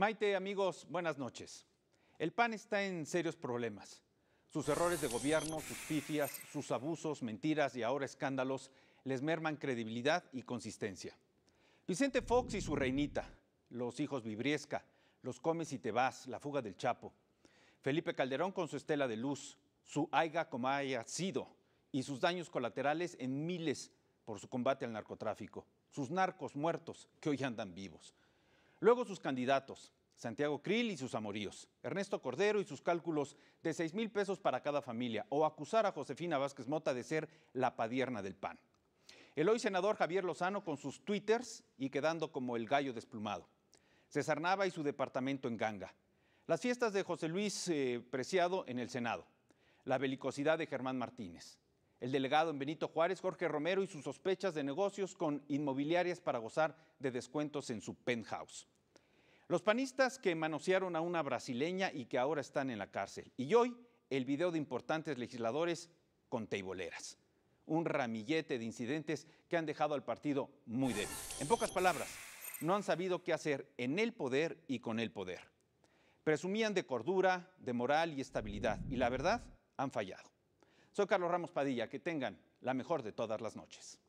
Maite, amigos, buenas noches. El PAN está en serios problemas. Sus errores de gobierno, sus pifias, sus abusos, mentiras y ahora escándalos les merman credibilidad y consistencia. Vicente Fox y su reinita, los hijos Vibriesca, los comes y te vas, la fuga del Chapo. Felipe Calderón con su estela de luz, su aiga como haya sido y sus daños colaterales en miles por su combate al narcotráfico. Sus narcos muertos que hoy andan vivos. Luego sus candidatos, Santiago Krill y sus amoríos, Ernesto Cordero y sus cálculos de 6 mil pesos para cada familia, o acusar a Josefina Vázquez Mota de ser la padierna del PAN. El hoy senador Javier Lozano con sus twitters y quedando como el gallo desplumado. César Nava y su departamento en Ganga. Las fiestas de José Luis eh, Preciado en el Senado. La belicosidad de Germán Martínez el delegado en Benito Juárez, Jorge Romero, y sus sospechas de negocios con inmobiliarias para gozar de descuentos en su penthouse. Los panistas que manosearon a una brasileña y que ahora están en la cárcel. Y hoy, el video de importantes legisladores con teiboleras. Un ramillete de incidentes que han dejado al partido muy débil. En pocas palabras, no han sabido qué hacer en el poder y con el poder. Presumían de cordura, de moral y estabilidad, y la verdad, han fallado. Soy Carlos Ramos Padilla, que tengan la mejor de todas las noches.